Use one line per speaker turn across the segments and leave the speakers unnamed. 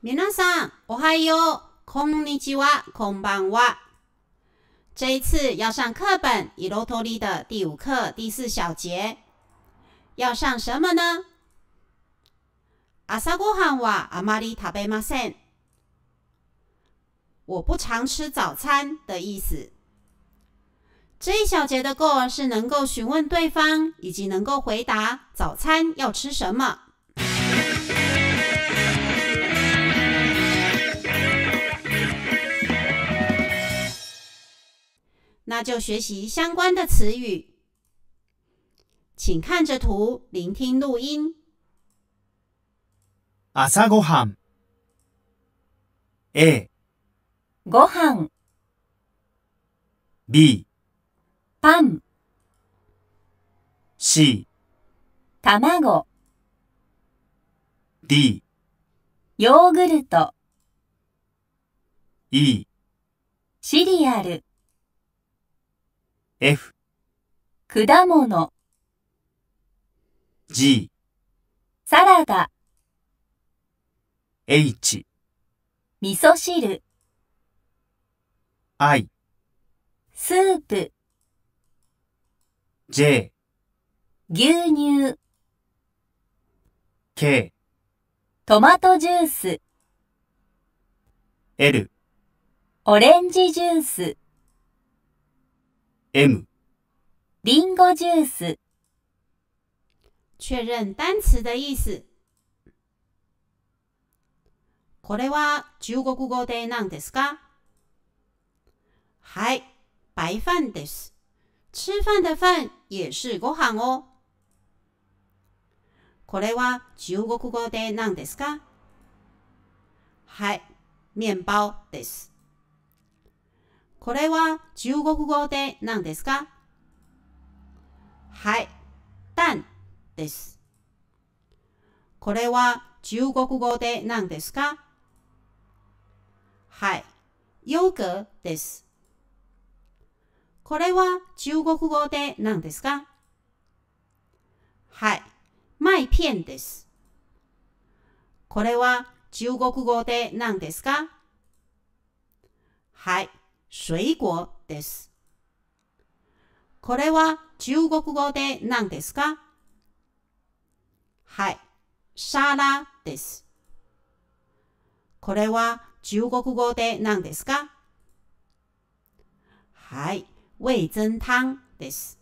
皆さん、おはよう。こんにちは、こんばんは。这一次要上课本伊罗托里的第五课第四小节，要上什么呢？アごはんはあまり食べません。我不常吃早餐的意思。这一小节的 g o 是能够询问对方，以及能够回答早餐要吃什么。那就学习相关的词语。请看着图，聆听录音。
朝ごはん
A
ごはん
B パン C 卵 D ヨーグルト E シリアル F 果物 G サラダ H 味噌汁 I スープ J 牛乳 K トマトジュース L オレンジジュース
M リンゴジュース确認单詞的意思。これは中国語で何ですかはい、白飯です。吃飯的飯也是ご飯哦。これは中国語で何ですかはい、面包です。これは中国語で何ですかはい、たんです。これは中国語で何ですかはい、ヨーくです。これは中国語で何ですかはい、麦片です。これは中国語で何ですかはい、水果です。これは中国語で何ですかはい、サラです。これは中国語で何ですかはい、味噌湯です。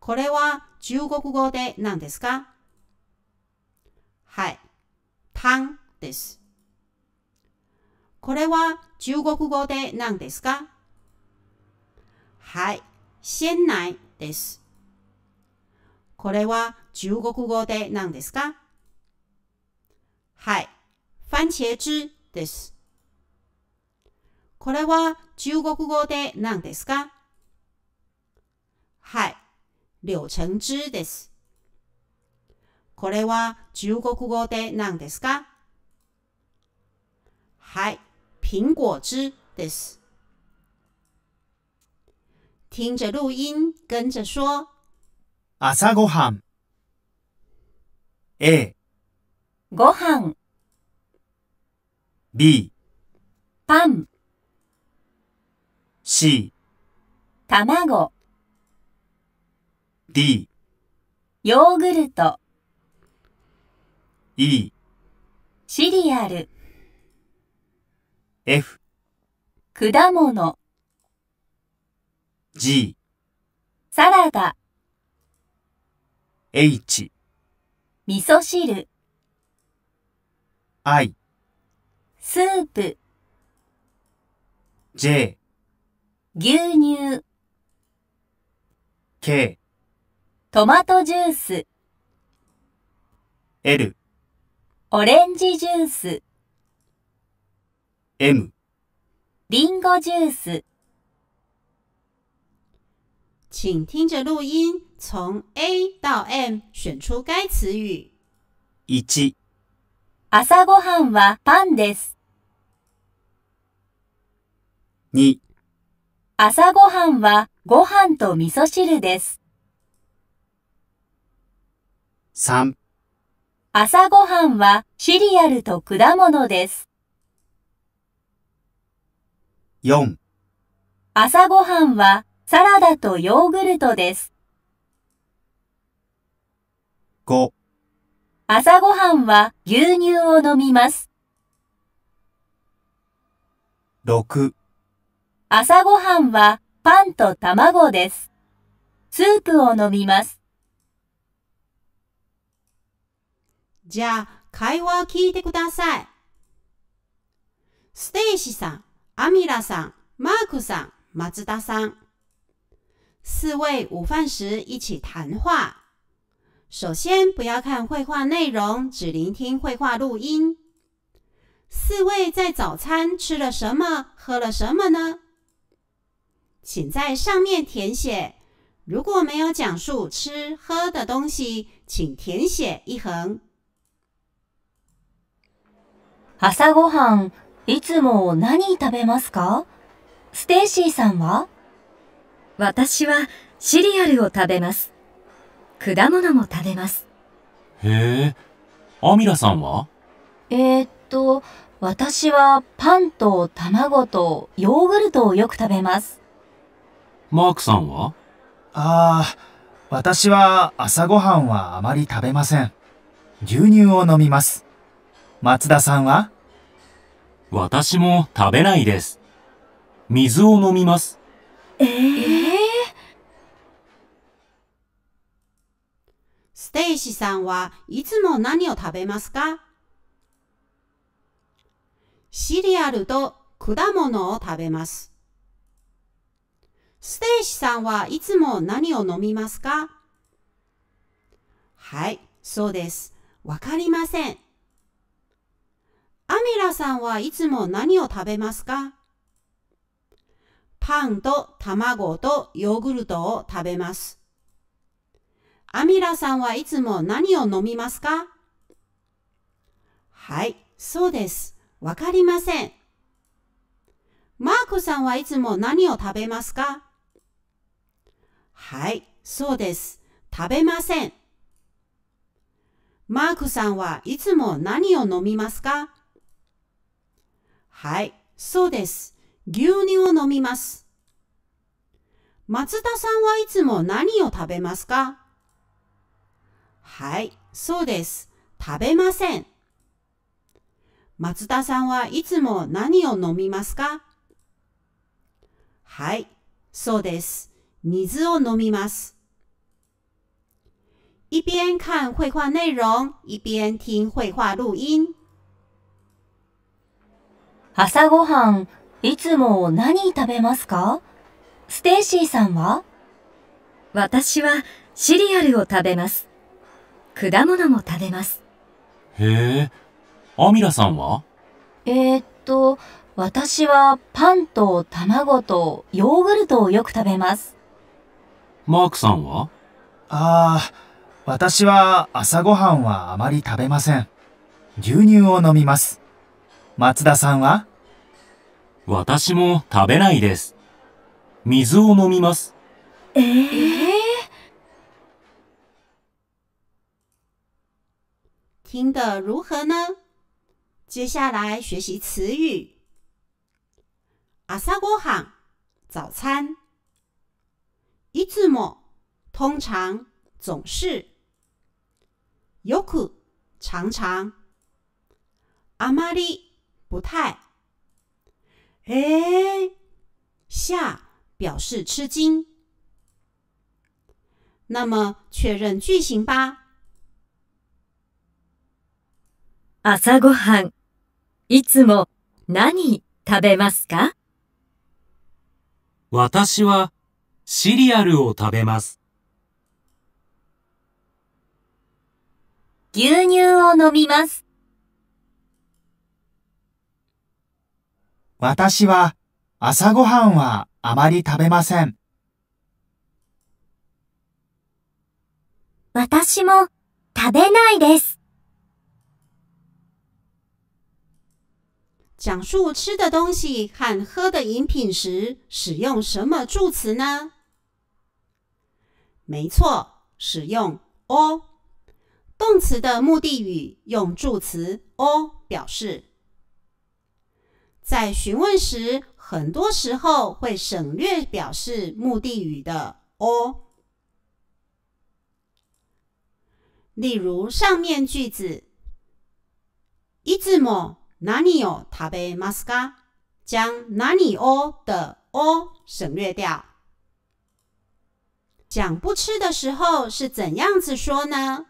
これは中国語で何ですかはい、汤です。これは中国語で何ですかはい、鮮奶です。これは中国語で何ですかはい、番茄汁です。これは中国語で何ですかはい、柳橙汁です。これは中国語で何ですかはい、苹果汁です。听着录音，跟着说。
朝ごはん A
ごん。
B パン C
卵 D ヨーグルト E シリアル F 果物 G サラダ H 味噌汁 I スープ J 牛乳 K トマトジュース L オレンジ
ジュース M リンゴジュース请听着录音，从 A 到 M 选出该词语。1朝ごはんはパンです。
2
朝ごはんはご飯と味噌汁です。3朝ごはんはシリアルと果物です。4朝ごはんはサラダとヨーグルトです。5朝ごはんは牛乳を飲みます。6朝ごはんはパンと卵です。スープを飲みます。
じゃあ、会話を聞いてください。ステイシさん。阿米拉桑、马库桑、马自达桑，四位午饭时一起谈话。首先不要看绘画内容，只聆听绘画录音。四位在早餐吃了什么，喝了什么呢？请在上面填写。如果没有讲述吃喝的东西，请填写一横。朝ごはん。いつも何食べますかス
テイシーさんは私はシリアルを食べます。果物も食べます。
へえ、アミラさんは
えー、っと、私はパンと卵とヨーグルトをよく食べます。
マークさんはああ、私は朝ごはんはあまり食べません。牛乳を飲みます。松田さんは私も食べないです。水を飲みます。
えー、ステイシさんはいつも何を食べますかシリアルと果物を食べます。ステイシさんはいつも何を飲みますかはい、そうです。わかりません。アミラさんはいつも何を食べますかパンと卵とヨーグルトを食べます。アミラさんはいつも何を飲みますかはい、そうです。わかりません。マークさんはいつも何を食べますかはい、そうです。食べません。マークさんはいつも何を飲みますかはい、そうです。牛乳を飲みます。松田さんはいつも何を食べますかはい、そうです。食べません。松田さんはいつも何を飲みますかはい、そうです。水を飲みます。一边看绘画内容，一边听绘画录音。朝ごはん、いつも何食べ
ますかステイシーさんは私はシリアルを食べます。果物も食べます。
へえ、アミラさんは
えー、っと、私はパンと卵とヨーグルトをよく食べます。
マークさんはああ、私は朝ごはんはあまり食べません。牛乳を飲みます。松田さんは私も食べないです。水を飲みます。
えー、听得如何呢？接下来学习词语。朝ごはん、早餐。いつも、通常、总是。よく、常常。あまり、不太。え下表示吃惊。那么确认句型吧。
朝ごはん、いつも何食べますか
私はシリアルを食べます。
牛乳を飲みます。
私は朝ごはんはあまり食べません。
私も食べないです。讲述吃的东西和喝的饮品时，使用什么助词呢？没错，使用 o。动词的目的语用助词 o 表示。在询问时，很多时候会省略表示目的语的“哦”。例如上面句子，“いつも哪里を食べますか？”将“哪里哦”的“哦”省略掉。讲不吃的时候是怎样子说呢？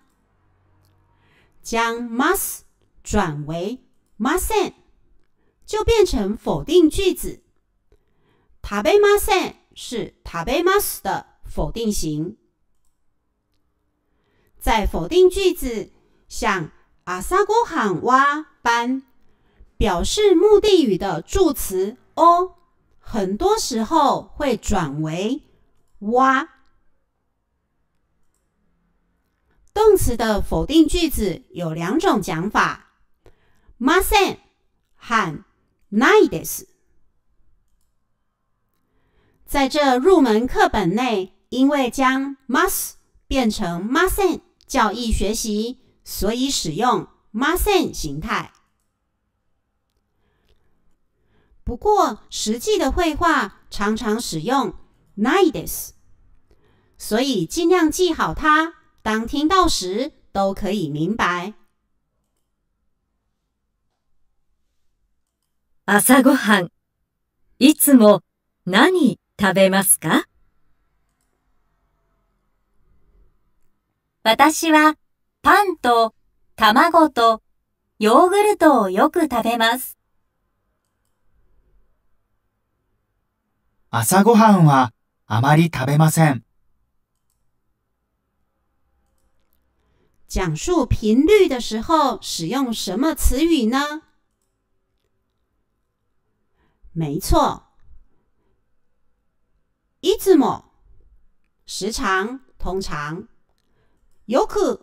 将“ m ます”转为“ m ません”。就变成否定句子。タベマサン是タベマス的否定形。在否定句子像アサゴ喊哇般，表示目的语的助词オ，很多时候会转为哇。动词的否定句子有两种讲法。マサン喊。nights，在这入门课本内，因为将 must 变成 mustn't 教易学习，所以使用 mustn't 形态。不过实际的绘画常常使用 nights，所以尽量记好它，当听到时都可以明白。朝ごはん、いつも
何食べますか私はパンと卵とヨーグルトをよく食べます。
朝ごはんはあまり食べません。
讲述频率的时候使用什么词语呢？没错，いつも时常、通常、よく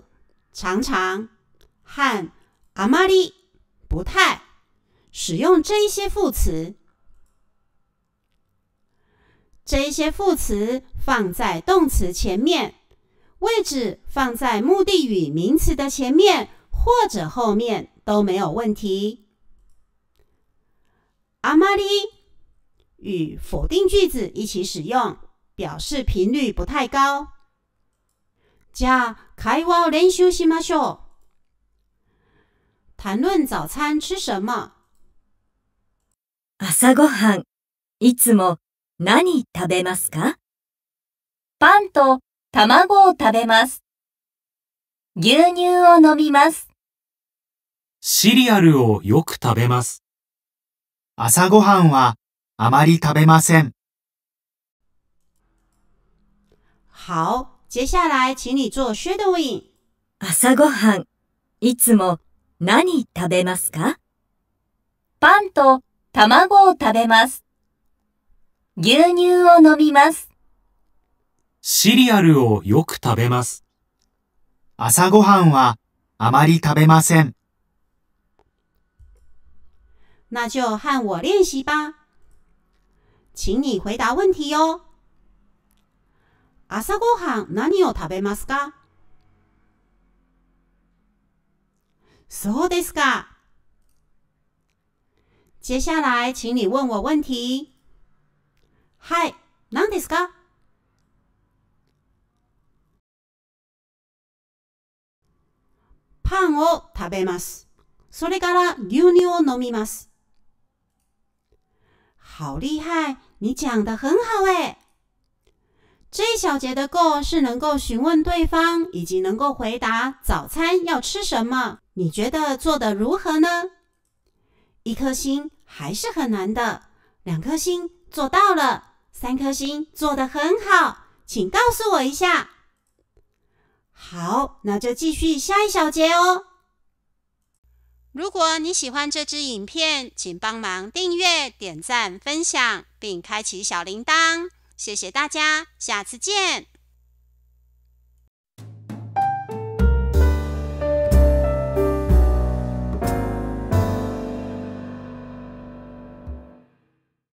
常常和あまり不太使用这些副词。这些副词放在动词前面，位置放在目的语名词的前面或者后面都没有问题。あまり与否定句子一起使用，表示频率不太高。じゃあ、会話を練習しましょう。谈论早餐吃什么。朝ごはん、いつも
何食べますかパンと卵を食べます。牛乳を飲みます。シリアル
をよく食べます。朝ごはんはあまり食べません。
好，接下来请你做
shadowing。朝ごはん、いつも何食べますかパンと卵を食べます。牛乳を飲みます。
シリアルをよく食べます。朝ごはんはあまり食べません。
那就和我练习吧。请你回答问题哦。朝ごはん何を食べますかそうですか。接下来请你问我问题。はい、何ですかパンを食べます。それから牛乳を飲みます。好厉害，你讲的很好哎。这一小节的 “go” 是能够询问对方，以及能够回答早餐要吃什么。你觉得做的如何呢？一颗星还是很难的，两颗星做到了，三颗星做的很好，请告诉我一下。好，那就继续下一小节哦。如果你喜欢这支影片，请帮忙订阅、点赞、分享，并开启小铃铛。谢谢大家，下次见。